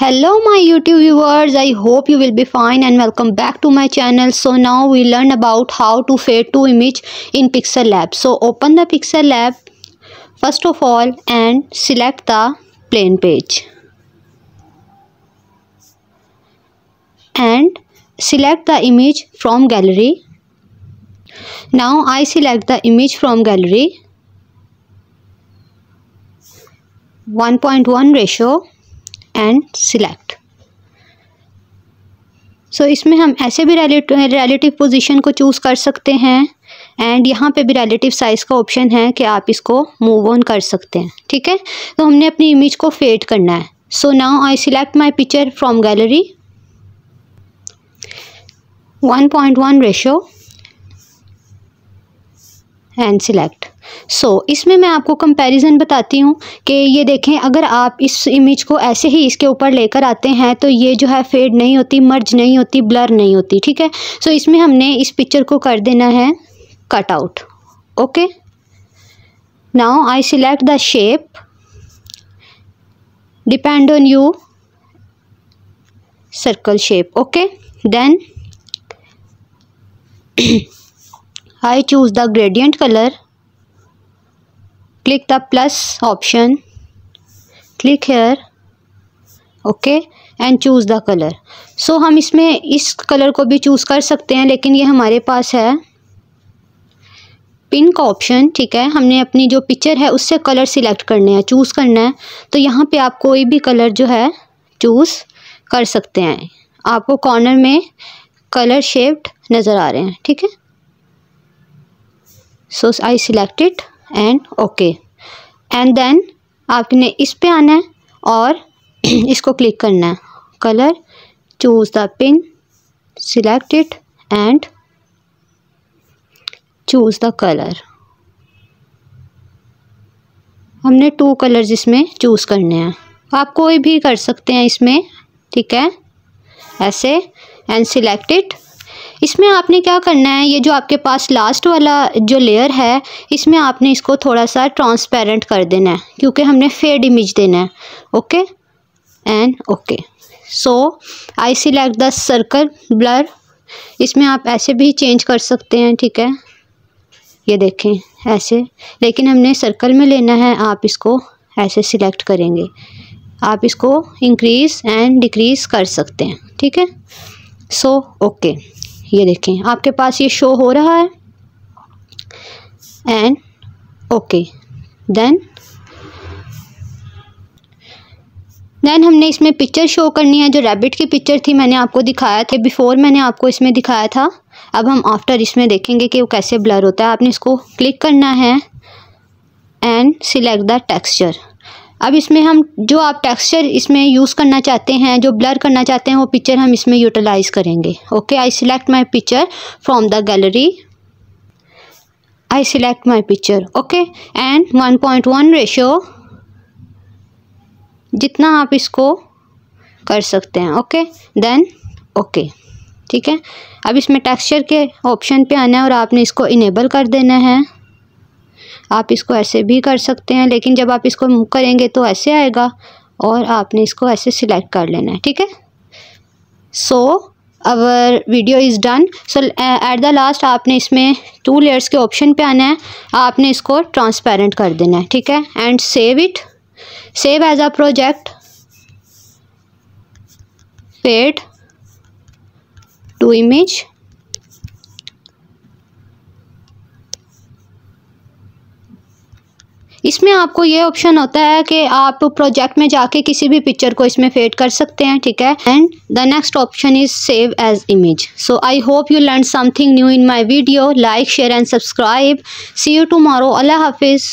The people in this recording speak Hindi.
hello my youtube viewers i hope you will be fine and welcome back to my channel so now we learn about how to fade to image in pixel lab so open the pixel lab first of all and select the plain page and select the image from gallery now i select the image from gallery 1.1 ratio and select so इसमें हम ऐसे भी रिलेटिव पोजीशन को चूज़ कर सकते हैं एंड यहाँ पे भी रिलेटिव साइज़ का ऑप्शन है कि आप इसको मूव ऑन कर सकते हैं ठीक है तो हमने अपनी इमेज को फेड करना है so now I select my picture from gallery 1.1 ratio and select so so, इसमें मैं आपको कंपैरिजन बताती हूँ कि ये देखें अगर आप इस इमेज को ऐसे ही इसके ऊपर लेकर आते हैं तो ये जो है फेड नहीं होती मर्ज नहीं होती ब्लर नहीं होती ठीक है सो so, इसमें हमने इस पिक्चर को कर देना है cut out okay now I select the shape depend on you circle shape okay then I choose the gradient colour click the plus option click here okay and choose the colour so हम इसमें इस कलर को भी चूज़ कर सकते हैं लेकिन ये हमारे पास है पिन का ऑप्शन ठीक है हमने अपनी जो पिक्चर है उससे कलर सिलेक्ट करने हैं चूज़ करना है तो यहाँ पे आप कोई भी कलर जो है चूज़ कर सकते हैं आपको कॉर्नर में कलर शेप्ड नज़र आ रहे हैं ठीक है so I select it and okay and then आपने इस पे आना है और इसको क्लिक करना है colour choose the pin select it and choose the colour हमने टू कलर्स इसमें चूज़ करने हैं आप कोई भी कर सकते हैं इसमें ठीक है ऐसे एंड सिलेक्ट इट इसमें आपने क्या करना है ये जो आपके पास लास्ट वाला जो लेयर है इसमें आपने इसको थोड़ा सा ट्रांसपेरेंट कर देना है क्योंकि हमने फेड इमेज देना है okay and okay so I select the circle blur इसमें आप ऐसे भी चेंज कर सकते हैं ठीक है ये देखें ऐसे लेकिन हमने सर्कल में लेना है आप इसको ऐसे सिलेक्ट करेंगे आप इसको इंक्रीज़ एंड डिक्रीज़ कर सकते हैं ठीक है सो ओके ये देखें आपके पास ये शो हो रहा है एंड ओके देन देन हमने इसमें पिक्चर शो करनी है जो रैबिट की पिक्चर थी मैंने आपको दिखाया था बिफ़ोर मैंने आपको इसमें दिखाया था अब हम आफ्टर इसमें देखेंगे कि वो कैसे ब्लर होता है आपने इसको क्लिक करना है एंड सिलेक्ट द टेक्सचर अब इसमें हम जो आप टेक्सचर इसमें यूज़ करना चाहते हैं जो ब्लर करना चाहते हैं वो पिक्चर हम इसमें यूटिलाइज़ करेंगे okay I select my picture from the gallery I select my picture okay and one point one ratio जितना आप इसको कर सकते हैं ओके देन ओके ठीक है अब इसमें टेक्सचर के ऑप्शन पे आना है और आपने इसको इनेबल कर देना है आप इसको ऐसे भी कर सकते हैं लेकिन जब आप इसको मूव करेंगे तो ऐसे आएगा और आपने इसको ऐसे सिलेक्ट कर लेना है ठीक है so our video is done so at the last आपने इसमें टू लेयर्स के ऑप्शन पे आना है आपने इसको ट्रांसपेरेंट कर देना है ठीक है and save it save as a project पेड टू इमेज इसमें आपको ये ऑप्शन होता है कि आप प्रोजेक्ट में जाके किसी भी पिक्चर को इसमें फेड कर सकते हैं ठीक है and the next option is save as image so I hope you learn something new in my video like share and subscribe see you tomorrow Allah हाफिज़